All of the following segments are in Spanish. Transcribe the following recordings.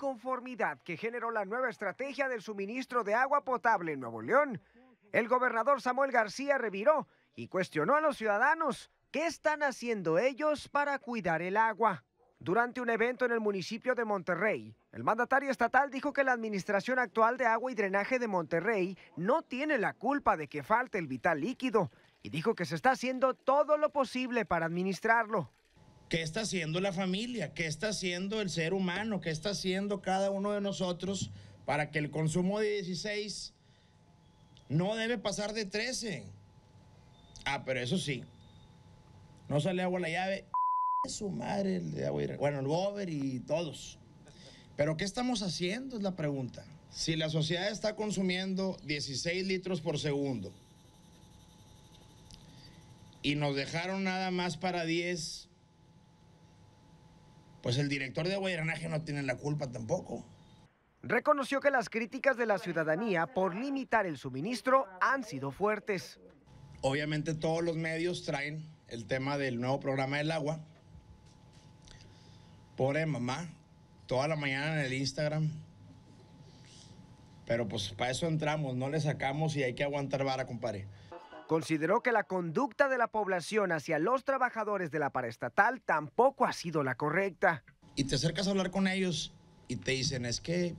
conformidad que generó la nueva estrategia del suministro de agua potable en Nuevo León, el gobernador Samuel García reviró y cuestionó a los ciudadanos qué están haciendo ellos para cuidar el agua. Durante un evento en el municipio de Monterrey, el mandatario estatal dijo que la administración actual de agua y drenaje de Monterrey no tiene la culpa de que falte el vital líquido y dijo que se está haciendo todo lo posible para administrarlo. ¿Qué está haciendo la familia? ¿Qué está haciendo el ser humano? ¿Qué está haciendo cada uno de nosotros para que el consumo de 16 no debe pasar de 13? Ah, pero eso sí, no sale agua la llave. Su madre, el de agua, bueno, el Bober y todos. Pero ¿qué estamos haciendo? Es la pregunta. Si la sociedad está consumiendo 16 litros por segundo y nos dejaron nada más para 10, pues el director de drenaje no tiene la culpa tampoco. Reconoció que las críticas de la ciudadanía por limitar el suministro han sido fuertes. Obviamente todos los medios traen el tema del nuevo programa del agua. Pobre mamá, toda la mañana en el Instagram. Pero pues para eso entramos, no le sacamos y hay que aguantar vara, compadre consideró que la conducta de la población hacia los trabajadores de la paraestatal tampoco ha sido la correcta. Y te acercas a hablar con ellos y te dicen, es que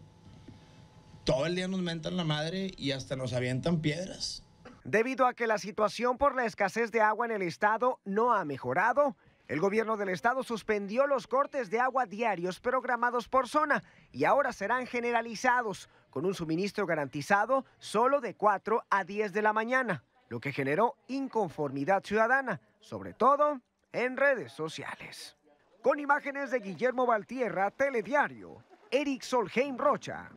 todo el día nos mentan la madre y hasta nos avientan piedras. Debido a que la situación por la escasez de agua en el estado no ha mejorado, el gobierno del estado suspendió los cortes de agua diarios programados por zona y ahora serán generalizados, con un suministro garantizado solo de 4 a 10 de la mañana lo que generó inconformidad ciudadana, sobre todo en redes sociales. Con imágenes de Guillermo Valtierra, Telediario, Eric Solheim Rocha.